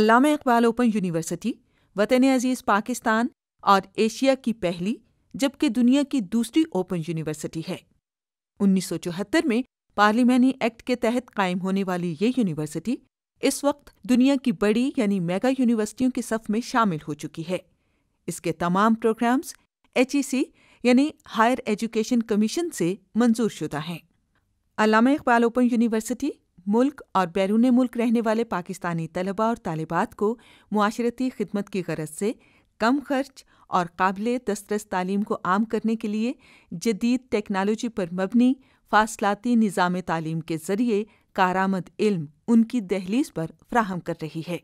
अलामा Iqbal open university वतन अजीज़ पाकिस्तान और Asia की पहली जबकि दुनिया की दूसरी ओपन यूनिवर्सिटी है 1974 में पार्लियामानी एक्ट के तहत कायम होने वाली ये यूनिवर्सिटी इस वक्त दुनिया की बड़ी यानी मेगा यूनिवर्सिटियों के सफ में शामिल हो चुकी है इसके तमाम प्रोग्राम्स एच यानी हायर एजुकेशन कमीशन से मंजूर शुदा हैं अलामा इकबाल ओपन यूनिवर्सिटी मुल्क और बैरून मुल्क रहने वाले पाकिस्तानी तलबा और तालिबात को माशरती खदमत की गरज से कम खर्च और काबिल दस्तरस तालीम को आम करने के लिए जदीद टेक्नोलॉजी पर मबनी फासलाती निज़ाम तालीम के ज़रिए कारामद इल्म उनकी दहलीज पर फ्राहम कर रही है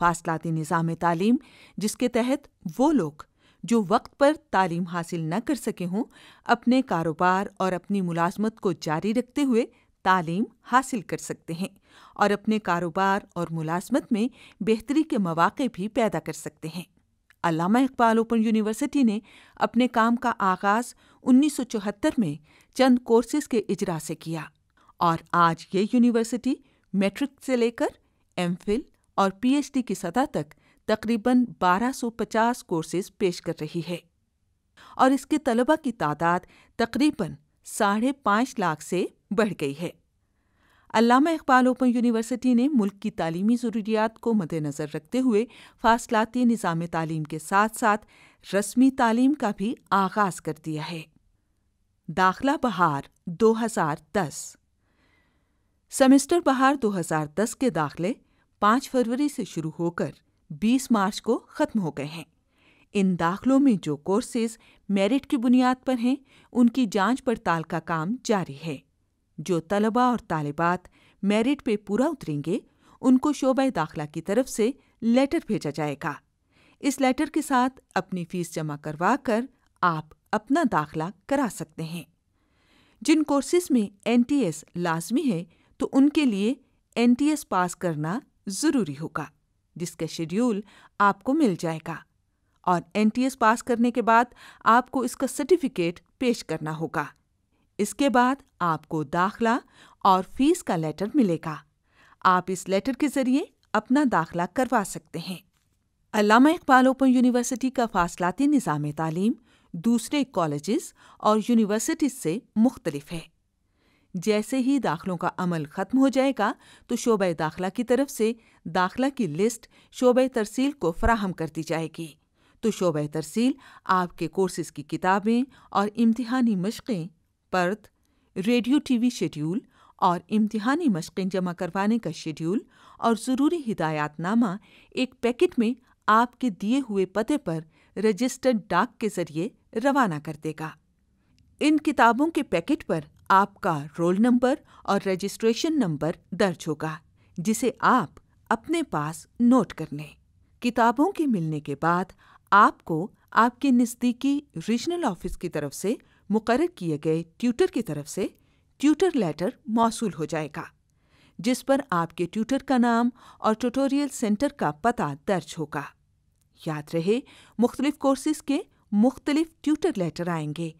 फासलाती निज़ाम तालीम जिसके तहत वो लोग जो वक्त पर तालीम हासिल न कर सके हों अपने कारोबार और अपनी मुलाजमत को जारी रखते हुए तालीम हासिल कर सकते हैं और अपने कारोबार और मुलाजमत में बेहतरी के मौाक़े भी पैदा कर सकते हैं अलामा इकबाल ओपन यूनिवर्सिटी ने अपने काम का आगाज़ उन्नीस सौ चौहत्तर में चंद कोर्सेज के इजरा से किया और आज ये यूनिवर्सिटी मेट्रिक से लेकर एम फिल और पी एच डी की सतह तक तकरीबन पचास कोर्सेज पेश कर रही है और इसके तलबा की तादाद तकरीबन साढ़े पाँच लाख से बढ़ गई है अलामा इकबाल ओपन यूनिवर्सिटी ने मुल्क की तालीमी ज़रूरियात को मद्देनज़र रखते हुए फासलाती निज़ाम तालीम के साथ साथ रस्मी तालीम का भी आगाज़ कर दिया है दाखिला बहार दो हज़ार दस सेमेस्टर बहार दो हजार दस के दाखिले 5 फरवरी से शुरू होकर बीस मार्च को ख़त्म हो गए हैं इन दाखिलों में जो कोर्सेज मेरिट की बुनियाद पर हैं उनकी जांच पड़ताल का काम जारी है जो तलबा और तालिबात मेरिट पे पूरा उतरेंगे उनको शोबा दाखिला की तरफ से लेटर भेजा जाएगा इस लेटर के साथ अपनी फीस जमा करवा कर आप अपना दाखला करा सकते हैं जिन कोर्सेज में एन लाजमी है तो उनके लिए एन पास करना ज़रूरी होगा जिसका शेड्यूल आपको मिल जाएगा और एन पास करने के बाद आपको इसका सर्टिफिकेट पेश करना होगा इसके बाद आपको दाखला और फीस का लेटर मिलेगा आप इस लेटर के ज़रिए अपना दाखला करवा सकते हैं अलामा इकबाल ओपन यूनिवर्सिटी का फासलाती निज़ाम तालीम दूसरे कॉलेजेस और यूनिवर्सिटीज़ से मुख्तलिफ है जैसे ही दाखिलों का अमल ख़त्म हो जाएगा तो शोब दाखला की तरफ से दाखला की लिस्ट शोब तरसील को फ्राहम कर दी जाएगी तो शोब तरसील आपके कोर्सेज़ की किताबें और इम्तहानी मशक़ें पर्द रेडियो टीवी शेड्यूल और इम्तिहानी मशक़ें जमा करवाने का शेड्यूल और ज़रूरी हिदायतनामा एक पैकेट में आपके दिए हुए पते पर रजिस्टर्ड डाक के ज़रिए रवाना कर देगा इन किताबों के पैकेट पर आपका रोल नंबर और रजिस्ट्रेशन नंबर दर्ज होगा जिसे आप अपने पास नोट कर लें किताबों के मिलने के बाद आपको आपके नज़दीकी रीजनल ऑफिस की तरफ से मुकर किए गए ट्यूटर की तरफ से ट्यूटर लेटर मौसू हो जाएगा जिस पर आपके ट्यूटर का नाम और ट्यूटोरियल सेंटर का पता दर्ज होगा याद रहे मुख्तलिफ कोर्सेज के मुख्तलिफ ट्यूटर लेटर आएंगे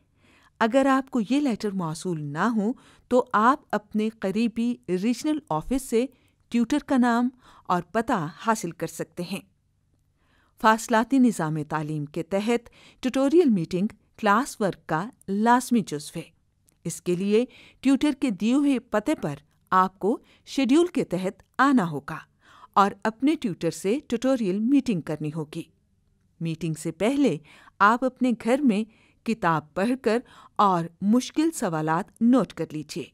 अगर आपको ये लेटर मौसू ना हो तो आप अपने करीबी रीजनल ऑफिस से ट्यूटर का नाम और पता हासिल कर सकते हैं फासलाती निज़ाम तालीम के तहत ट्यूटोरियल मीटिंग क्लास वर्क का लाजमी जुज्व है इसके लिए ट्यूटर के दिए हुए पते पर आपको शेड्यूल के तहत आना होगा और अपने ट्यूटर से ट्यूटोरियल मीटिंग करनी होगी मीटिंग से पहले आप अपने घर में किताब पढ़कर और मुश्किल सवालात नोट कर लीजिए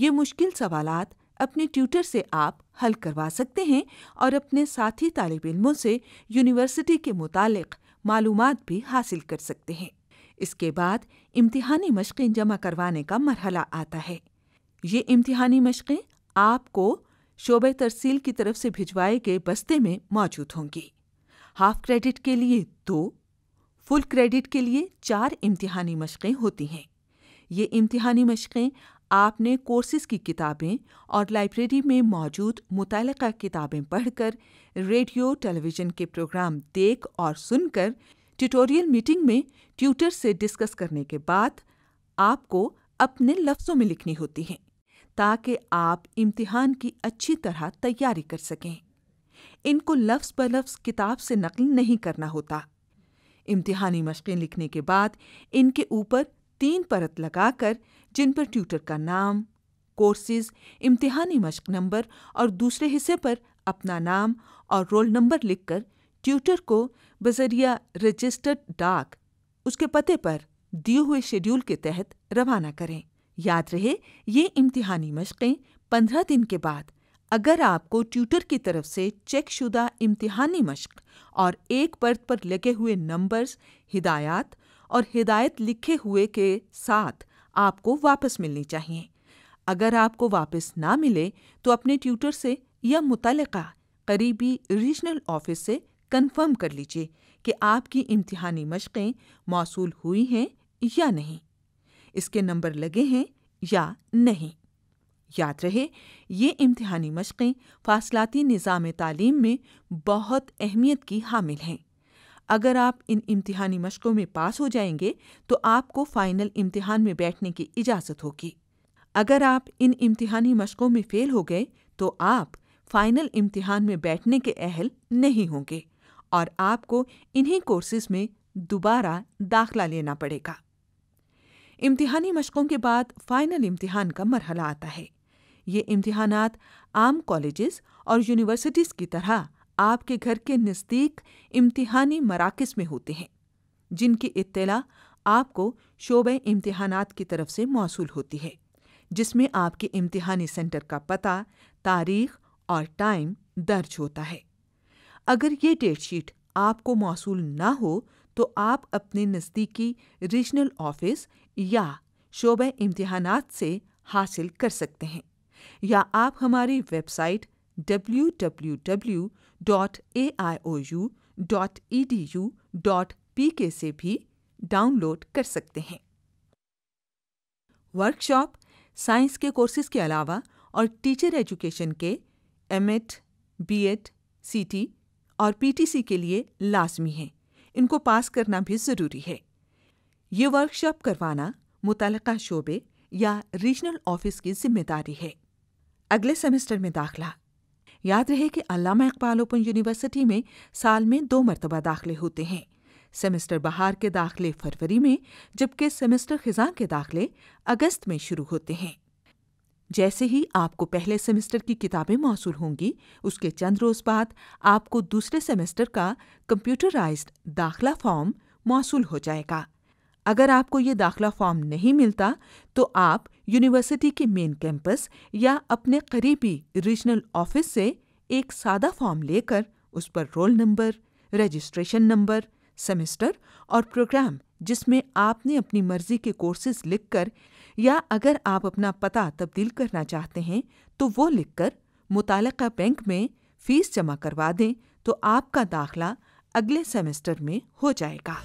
ये मुश्किल सवालात अपने ट्यूटर से आप हल करवा सकते हैं और अपने साथी तालब इलमों से यूनिवर्सिटी के मुतालिक मालूमात भी हासिल कर सकते हैं इसके बाद इम्तिहानी मशक़ें जमा करवाने का मरहला आता है ये इम्तिहानी मशक़ें आपको शोब तरसील की तरफ से भिजवाए गए बस्ते में मौजूद होंगी हाफ क्रेडिट के लिए दो फुल क्रेडिट के लिए चार इम्तिहानी मशक़ें होती हैं ये इम्तिहानी मशक़ें आपने कोर्सेज की किताबें और लाइब्रेरी में मौजूद मुतल किताबें पढ़कर रेडियो टेलीविज़न के प्रोग्राम देख और सुनकर ट्यूटोरियल मीटिंग में ट्यूटर से डिस्कस करने के बाद आपको अपने लफ्ज़ों में लिखनी होती हैं ताकि आप इम्तिहान की अच्छी तरह तैयारी कर सकें इनको लफ्ज़ ब लफ्ज़ किताब से नकल नहीं करना होता इम्तिहानी मशक़ें लिखने के बाद इनके ऊपर तीन परत लगाकर जिन पर ट्यूटर का नाम कोर्सेज इम्तिहानी मशक नंबर और दूसरे हिस्से पर अपना नाम और रोल नंबर लिखकर ट्यूटर को बजरिया रजिस्टर्ड डाक उसके पते पर दिए हुए शेड्यूल के तहत रवाना करें याद रहे ये इम्तिहानी मशक़ें पंद्रह दिन के बाद अगर आपको ट्यूटर की तरफ से चेकशुदा इम्तिहानी मशक और एक पर्द पर लगे हुए नंबर्स हिदायत और हिदायत लिखे हुए के साथ आपको वापस मिलनी चाहिए अगर आपको वापस ना मिले तो अपने ट्यूटर से या मुतलका करीबी रीजनल ऑफिस से कंफर्म कर लीजिए कि आपकी इम्तिहानी मशक़ें मौसू हुई हैं या नहीं इसके नंबर लगे हैं या नहीं याद रहे ये इम्तिहानी मशक़ें फासलाती निज़ाम तालीम में बहुत अहमियत की हामिल हैं अगर आप इन इम्तिहानी मशक़ों में पास हो जाएंगे तो आपको फ़ाइनल इम्तिहान में बैठने की इजाज़त होगी अगर आप इन इम्तिहानी मशक़ों में फ़ेल हो गए तो आप फ़ाइनल इम्तिहान में बैठने के अहल नहीं होंगे और आपको इन्हीं कोर्सेज में दोबारा दाखला लेना पड़ेगा इम्तिहानी मशकों के बाद फाइनल इम्तिहान का मरहला आता है ये इम्तिहान आम कॉलेजेस और यूनिवर्सिटीज़ की तरह आपके घर के नज़दीक इम्तिहानी मराकज़ में होते हैं जिनकी इत्तला आपको शोब इम्तिहान की तरफ से मौसू होती है जिसमें आपके इम्तिहानी सेंटर का पता तारीख और टाइम दर्ज होता है अगर ये डेट शीट आपको मौसू ना हो तो आप अपने नज़दीकी रीजनल ऑफिस या शोब इम्तहानात से हासिल कर सकते हैं या आप हमारी वेबसाइट www.aiou.edu.pk से भी डाउनलोड कर सकते हैं वर्कशॉप साइंस के कोर्सेज के अलावा और टीचर एजुकेशन के M Ed B Ed C T और पीटीसी के लिए लाजमी हैं इनको पास करना भी ज़रूरी है ये वर्कशॉप करवाना मुतल शोबे या रीजनल ऑफिस की जिम्मेदारी है अगले सेमेस्टर में दाखिला याद रहे कि अलामा इकबाल ओपन यूनिवर्सिटी में साल में दो मरतबा दाखिले होते हैं सेमेस्टर बहार के दाखिले फरवरी में जबकि सेमेस्टर खिजां के दाखिले अगस्त में शुरू होते हैं जैसे ही आपको पहले सेमेस्टर की किताबें मौसू होंगी उसके चंद रोज़ बाद आपको दूसरे सेमेस्टर का कंप्यूटराइज्ड दाखला फॉर्म मौसू हो जाएगा अगर आपको ये दाखला फॉर्म नहीं मिलता तो आप यूनिवर्सिटी के मेन कैंपस या अपने करीबी रीजनल ऑफिस से एक सादा फॉर्म लेकर उस पर roll number registration number semester और प्रोग्राम जिसमें आपने अपनी मर्जी के कोर्सेज लिखकर या अगर आप अपना पता तब्दील करना चाहते हैं तो वो लिखकर मुतल बैंक में फीस जमा करवा दें तो आपका दाखला अगले सेमेस्टर में हो जाएगा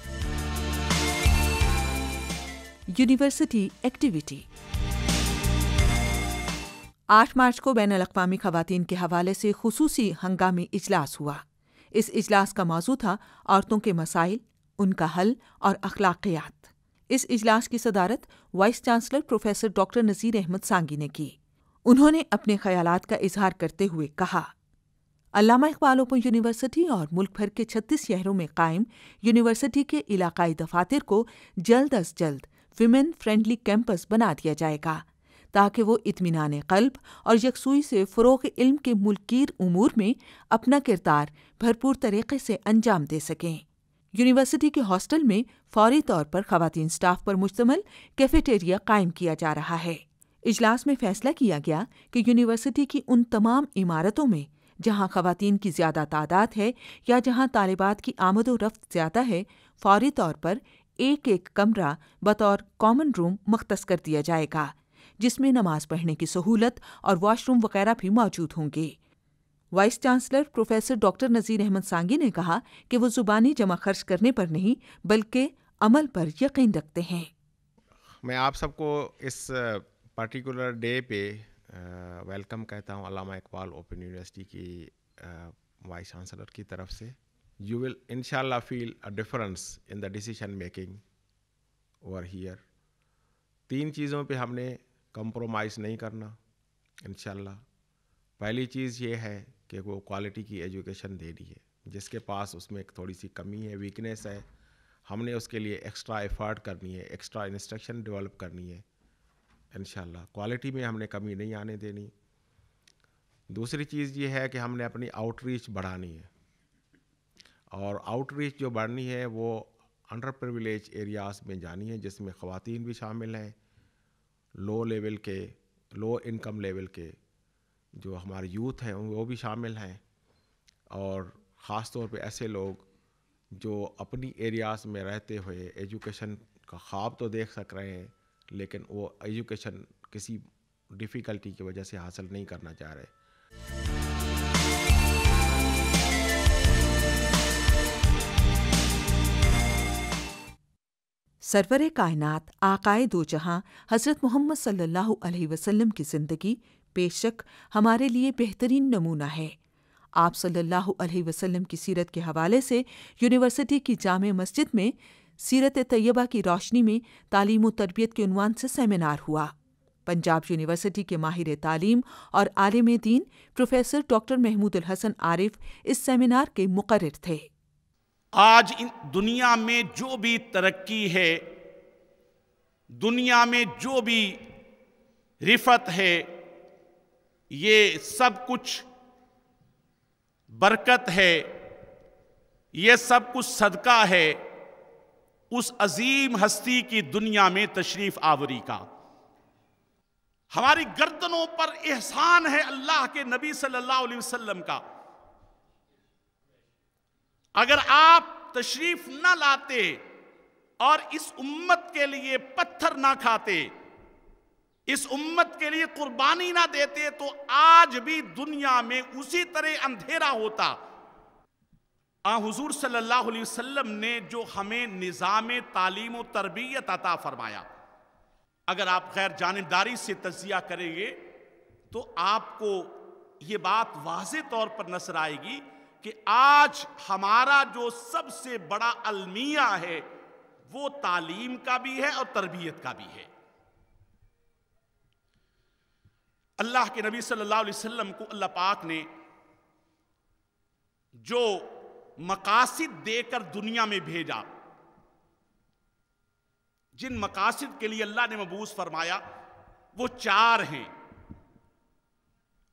यूनिवर्सिटी एक्टिविटी आठ मार्च को बैन अवी खातन के हवाले से खसूसी हंगामी इजलास हुआ इस इजलास का मौजू था औरतों के मसाइल उनका हल और अखलाकियात इस इजलास की सदारत vice chancellor professor doctor Nazir Ahmed Sangi ने की उन्होंने अपने ख्यालात का इजहार करते हुए कहा अलामा इकबाल ओपन यूनिवर्सिटी और मुल्क भर के छत्तीस शहरों में कायम यूनिवर्सिटी के इलाकाई दफातर को जल्द अज जल्द विमेन फ्रेंडली कैंपस बना दिया जाएगा ताकि वो इतमान कल्ब और यकसुई से फ़रोग इल्म के मुल्कीर उमूर में अपना किरदार भरपूर तरीके से अंजाम दे सकें यूनिवर्सिटी के हॉस्टल में फौरी तौर पर खातन स्टाफ पर मुश्तमल कैफेटेरिया कायम किया जा रहा है इजलास में फैसला किया गया कि यूनिवर्सिटी की उन तमाम इमारतों में जहाँ खातन की ज्यादा तादाद है या जहां तालिबात की आमदो रफ्त ज्यादा है फौरी तौर पर एक एक कमरा बतौर कॉमन रूम मख्तस कर दिया जाएगा जिसमें नमाज पढ़ने की सहूलत और वॉशरूम वगैरह भी मौजूद होंगे vice chancellor professor doctor Nazir Ahmed Sangi ने कहा कि वो ज़ुबानी जमा खर्च करने पर नहीं बल्कि अमल पर यकीन रखते हैं मैं आप सबको इस पर्टिकुलर डे पे वेलकम कहता हूँ Allama Iqbal open university vice वाइस चांसलर की तरफ से you will in feel a difference in the decision making over here तीन चीज़ों पे हमने कंप्रोमाइज़ नहीं करना इनशाला पहली चीज़ ये है कि वो क्वालिटी की एजुकेशन दे रही है जिसके पास उसमें एक थोड़ी सी कमी है वीकनेस है हमने उसके लिए एक्स्ट्रा एफर्ट करनी है एक्स्ट्रा इंस्ट्रक्शन डेवलप करनी है इन क्वालिटी में हमने कमी नहीं आने देनी दूसरी चीज़ ये है कि हमने अपनी आउटरीच बढ़ानी है और आउटरीच जो बढ़नी है वो अंडर प्रिविलेज एरियाज़ में जानी है जिसमें ख़वान भी शामिल हैं लो लेवल के लो इनकम लेवल के जो हमारे यूथ हैं वो भी शामिल हैं और ख़ास तौर पे ऐसे लोग जो अपनी एरियाज़ में रहते हुए एजुकेशन का ख्वाब तो देख सक रहे हैं लेकिन वो एजुकेशन किसी डिफ़िकल्टी की वजह से हासिल नहीं करना चाह रहे सरवर कायनात आकाए दो जहां हज़रत मोहम्मद सल्लल्लाहु अलैहि वसल्लम की ज़िंदगी बेशक हमारे लिए बेहतरीन नमूना है आप सल्लल्लाहु अलैहि वसल्लम की सीरत के हवाले से यूनिवर्सिटी की जाम मस्जिद में सीरत तैयबा की रोशनी में तालीम तरबियत के उनवान से सेमिनार हुआ पंजाब यूनिवर्सिटी के माहिर तालीम और आलिम दीन प्रोफेसर डॉक्टर महमूद हसन आरिफ इस सेमिनार के मुकर थे आज दुनिया में जो भी तरक्की है दुनिया में जो भी रिफत है ये सब कुछ बरकत है ये सब कुछ सदका है उस अजीम हस्ती की दुनिया में तशरीफ आवरी का हमारी गर्दनों पर एहसान है अल्लाह के नबी सल्लल्लाहु अलैहि वसल्लम का अगर आप तशरीफ ना लाते और इस उम्मत के लिए पत्थर ना खाते इस उम्मत के लिए कुर्बानी ना देते तो आज भी दुनिया में उसी तरह अंधेरा होता आ हुजूर सल्लल्लाहु अलैहि वसल्लम ने जो हमें निज़ाम तालीम और तरबियत अता फरमाया अगर आप गैर जानबदारी से तजिया करेंगे तो आपको ये बात वाज तौर पर नजर आएगी कि आज हमारा जो सबसे बड़ा अलमिया है वो तालीम का भी है और तरबियत का भी है अल्लाह के नबी सल्लल्लाहु अलैहि वसल्लम को अल्लाह पाक ने जो मकासद देकर दुनिया में भेजा जिन मकासद के लिए अल्लाह ने मबूस फरमाया वो चार हैं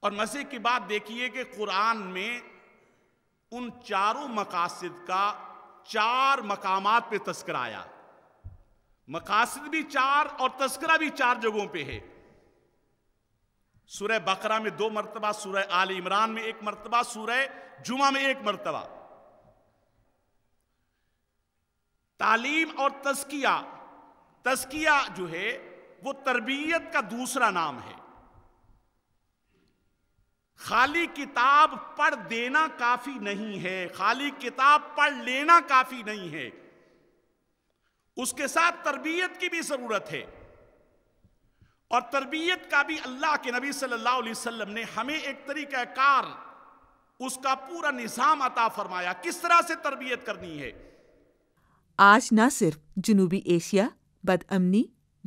और मजे की बात देखिए कि कुरान में उन चारों मकासद का चार मकामात पे तस्कर आया मकासद भी चार और तस्करा भी चार जगहों पे है सूर्य बकरा में दो मरतबा सूर्य आल इमरान में एक मरतबा सूर्य जुमा में एक मरतबा तालीम और तस्किया तस्किया जो है वो तरबियत का दूसरा नाम है खाली किताब पढ़ देना काफी नहीं है खाली किताब पढ़ लेना काफी नहीं है उसके साथ तरबियत की भी जरूरत है और तरबियत का भी अल्लाह के नबी सल्लल्लाहु अलैहि वसल्लम ने हमें एक तरीक़ाकार उसका पूरा निज़ाम अता फरमाया किस तरह से तरबियत करनी है आज न सिर्फ जनूबी एशिया बदअमनी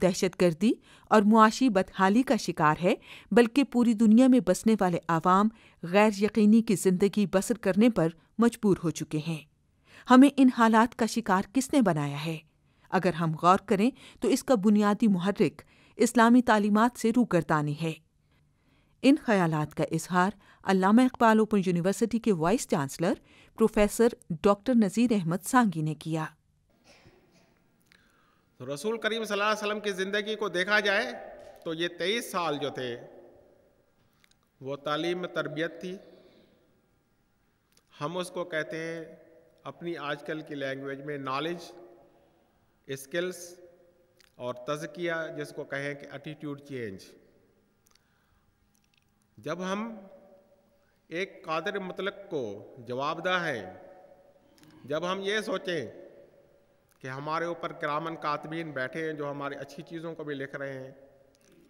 दहशतगर्दी और मुआशी बदहाली का शिकार है बल्कि पूरी दुनिया में बसने वाले आवाम गैर यकीनी की जिंदगी बसर करने पर मजबूर हो चुके हैं हमें इन हालात का शिकार किसने बनाया है अगर हम गौर करें तो इसका बुनियादी मुहर्रिक इस्लामी तालीमत से रू करतानी है इन ख्याल का इजहार अलामा इकबाल ओपन यूनिवर्सिटी के vice chancellor professor doctor Nazir Ahmed Sangi ने किया तो रसूल करीम वसल्लम की ज़िंदगी को देखा जाए तो ये तेईस साल जो थे वो तालीम तरबियत थी हम उसको कहते हैं अपनी आजकल की लैंग्वेज में नॉलेज स्किल्स और तजकिया जिसको कहें कि एटीट्यूड चेंज जब हम एक कादर मतलब को जवाबदा हैं जब हम ये सोचें कि हमारे ऊपर क्रामन कातबीन बैठे हैं जो हमारी अच्छी चीज़ों को भी लिख रहे हैं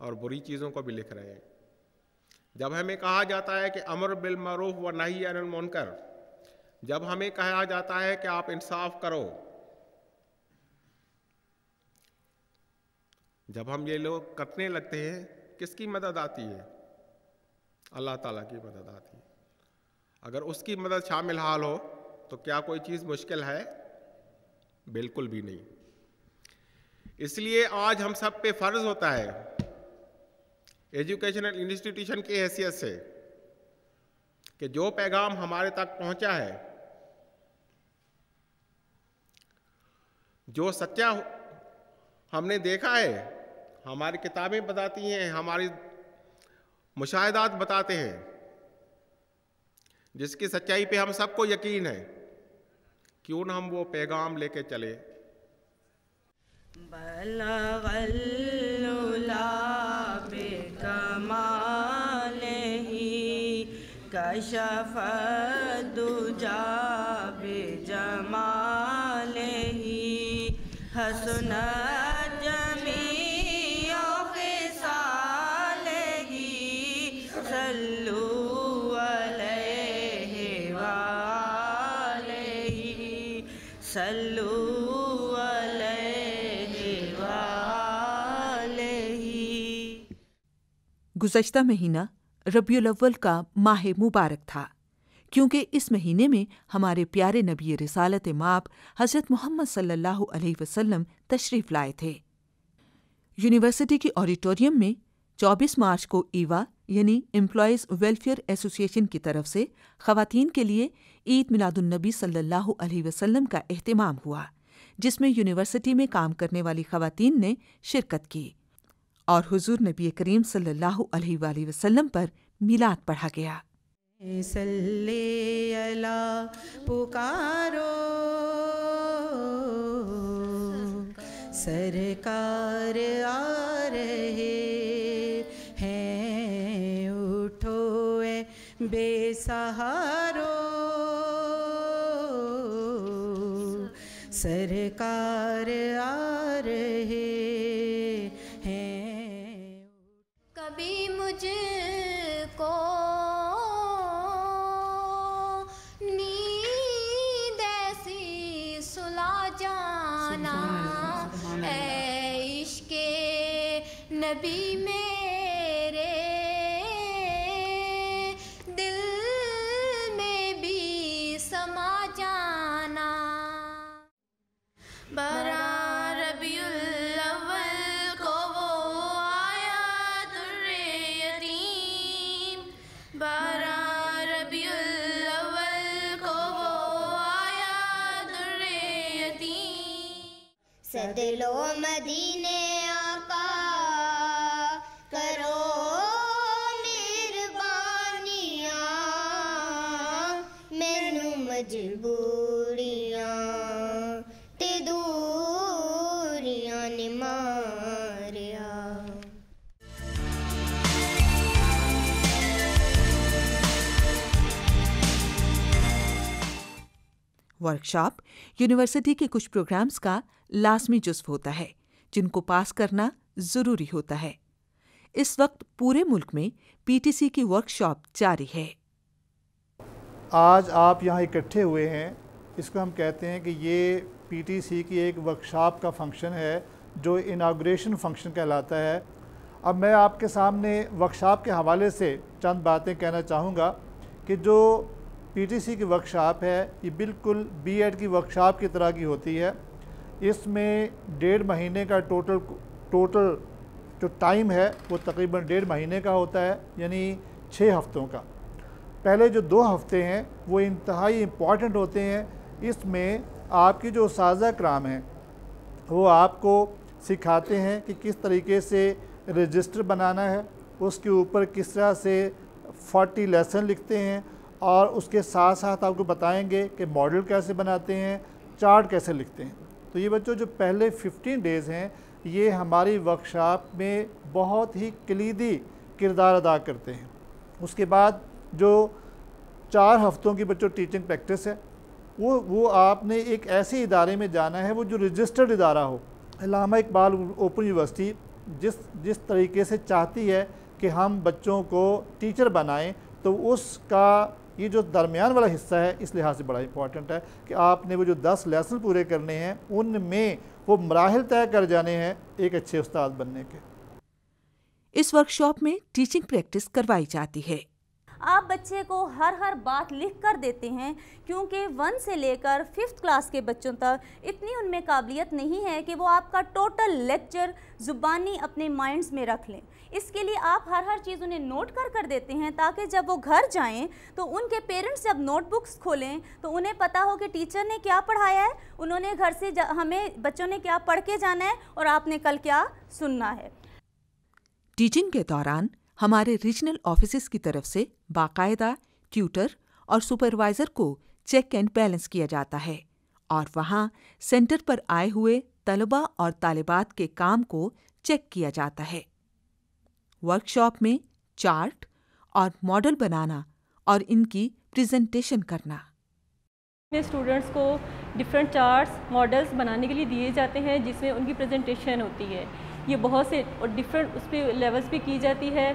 और बुरी चीज़ों को भी लिख रहे हैं जब हमें कहा जाता है कि अमर बिलमरूफ व नहीं अनिल मुनकर जब हमें कहा जाता है कि आप इंसाफ करो जब हम ये लोग कटने लगते हैं किसकी मदद आती है अल्लाह ताला की मदद आती है अगर उसकी मदद शामिल हाल हो तो क्या कोई चीज़ मुश्किल है बिल्कुल भी नहीं इसलिए आज हम सब पे फ़र्ज़ होता है एजुकेशनल इंस्टीट्यूशन की हैसियत से कि जो पैगाम हमारे तक पहुंचा है जो सच्चा हमने देखा है हमारी किताबें बताती हैं हमारी मुशाहदात बताते हैं जिसकी सच्चाई पे हम सबको यकीन है क्यों ना हम वो पैगाम लेके चले बला गुजशत महीना रबील का माह मुबारक था क्योंकि इस महीने में हमारे प्यारे नबी रसालत माप हज़रत मोहम्मद सल्लल्लाहु अलैहि वसल्लम तशरीफ़ लाए थे यूनिवर्सिटी के ऑडिटोरियम में 24 मार्च को ईवा यानी एम्प्लॉयज़ वेलफेयर एसोसिएशन की तरफ से खवतिन के लिए ईद मिलादुलनबी सल्लल्लाहु अलैहि वसल्लम का अहतमाम हुआ जिसमें यूनिवर्सिटी में काम करने वाली खवतिन ने शिरकत की और हुजूर नबी करीम सल्लल्लाहु अलैहि वसल्लम पर मिलाद पढ़ा गया पुकारो सरकार आ रहे हैं उठो ए बेसहारो सरकार आ be made. ते ने मारिया वर्कशॉप यूनिवर्सिटी के कुछ प्रोग्राम्स का लाजमी जुज्व होता है जिनको पास करना ज़रूरी होता है इस वक्त पूरे मुल्क में पीटीसी की वर्कशॉप जारी है आज आप यहाँ इकट्ठे हुए हैं इसको हम कहते हैं कि ये पीटीसी की एक वर्कशॉप का फंक्शन है जो इनाग्रेशन फंक्शन कहलाता है अब मैं आपके सामने वर्कशॉप के हवाले से चंद बातें कहना चाहूँगा कि जो पीटीसी की वर्कशॉप है ये बिल्कुल बीएड की वर्कशॉप की तरह की होती है इसमें डेढ़ महीने का टोटल टोटल जो टाइम है वो तकरीबन डेढ़ महीने का होता है यानी छः हफ्तों का पहले जो दो हफ्ते हैं वो इंतहाई इम्पॉर्टेंट होते हैं इसमें आपके जो साजा क्राम हैं वो आपको सिखाते हैं कि किस तरीके से रजिस्टर बनाना है उसके ऊपर किस तरह से फोर्टी लेसन लिखते हैं और उसके साथ साथ आपको बताएंगे कि मॉडल कैसे बनाते हैं चार्ट कैसे लिखते हैं तो ये बच्चों जो पहले 15 डेज़ हैं ये हमारी वर्कशॉप में बहुत ही कलीदी किरदार अदा करते हैं उसके बाद जो चार हफ्तों की बच्चों टीचिंग प्रैक्टिस है वो वो आपने एक ऐसे इदारे में जाना है वो जो रजिस्टर्ड इदारा हो अलामा इकबाल ओपन यूनिवर्सिटी जिस जिस तरीके से चाहती है कि हम बच्चों को टीचर बनाएं तो उसका ये जो दरमियान वाला हिस्सा है इस लिहाज से बड़ा इंपॉर्टेंट है कि आपने वो जो दस लेसन पूरे करने हैं उनमें वो मराहल तय कर जाने हैं एक अच्छे उस्ताद बनने के इस वर्कशॉप में टीचिंग प्रैक्टिस करवाई जाती है आप बच्चे को हर हर बात लिख कर देते हैं क्योंकि वन से लेकर फिफ्थ क्लास के बच्चों तक इतनी उनमें काबिलियत नहीं है कि वो आपका टोटल लेक्चर ज़ुबानी अपने माइंड्स में रख लें इसके लिए आप हर हर चीज़ उन्हें नोट कर कर देते हैं ताकि जब वो घर जाएं तो उनके पेरेंट्स जब नोटबुक्स खोलें तो उन्हें पता हो कि टीचर ने क्या पढ़ाया है उन्होंने घर से हमें बच्चों ने क्या पढ़ के जाना है और आपने कल क्या सुनना है टीचिंग के दौरान हमारे रीजनल ऑफिस की तरफ से बाकायदा ट्यूटर और सुपरवाइजर को चेक एंड बैलेंस किया जाता है और वहाँ सेंटर पर आए हुए तलबा और तालिबात के काम को चेक किया जाता है वर्कशॉप में चार्ट और मॉडल बनाना और इनकी प्रेजेंटेशन करना स्टूडेंट्स को डिफरेंट चार्ट्स मॉडल्स बनाने के लिए दिए जाते हैं जिसमें उनकी प्रेजेंटेशन होती है ये बहुत से और डिफरेंट उस पर लेवल्स भी की जाती है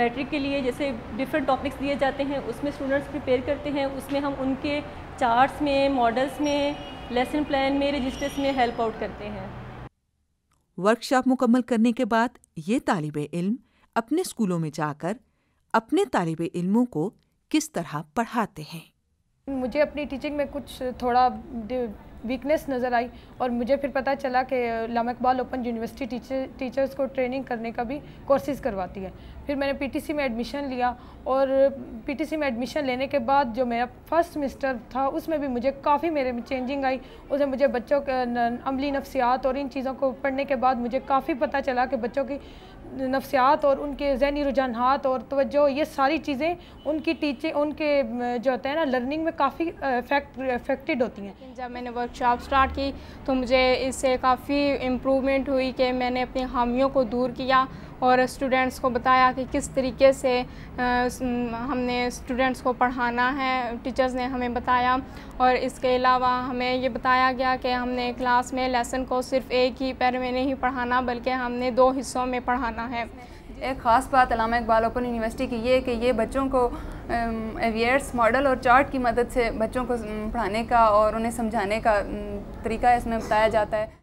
मैट्रिक के लिए जैसे डिफरेंट टॉपिक्स दिए जाते हैं उसमें स्टूडेंट्स प्रिपेयर करते हैं उसमें हम उनके चार्ट्स में मॉडल्स में लेसन प्लान में रजिस्टर्स में हेल्प आउट करते हैं वर्कशॉप मुकम्मल करने के बाद ये तालब इल्म अपने स्कूलों में जाकर अपने तालब इल्मों को किस तरह पढ़ाते हैं मुझे अपनी टीचिंग में कुछ थोड़ा वीकनेस नज़र आई और मुझे फिर पता चला कि लाम Iqbal open university teacher teachers को ट्रेनिंग करने का भी कोर्सेज़ करवाती है फिर मैंने पीटीसी में एडमिशन लिया और पीटीसी में एडमिशन लेने के बाद जो मेरा फर्स्ट सेमेस्टर था उसमें भी मुझे काफ़ी मेरे में चेंजिंग आई उसमें मुझे बच्चों के अमली नफसियात और इन चीज़ों को पढ़ने के बाद मुझे काफ़ी पता चला कि बच्चों की नफसियात और उनके जहनी रुझानात और तोज्जो ये सारी चीज़ें उनकी टीचिंग उनके जो होते हैं ना लर्निंग में काफ़ी अफेक्टेड होती हैं जब मैंने वर्कशॉप स्टार्ट की तो मुझे इससे काफ़ी इम्प्रूवमेंट हुई कि मैंने अपनी हामियों को दूर किया और स्टूडेंट्स को बताया कि किस तरीके से हमने स्टूडेंट्स को पढ़ाना है टीचर्स ने हमें बताया और इसके अलावा हमें ये बताया गया कि हमने क्लास में लेसन को सिर्फ एक ही पैर में नहीं पढ़ाना बल्कि हमने दो हिस्सों में पढ़ाना है एक ख़ास बात अलामा इकबाल ओपन यूनिवर्सिटी की ये कि ये बच्चों को एवियर्स मॉडल और चार्ट की मदद से बच्चों को पढ़ाने का और उन्हें समझाने का तरीका इसमें बताया जाता है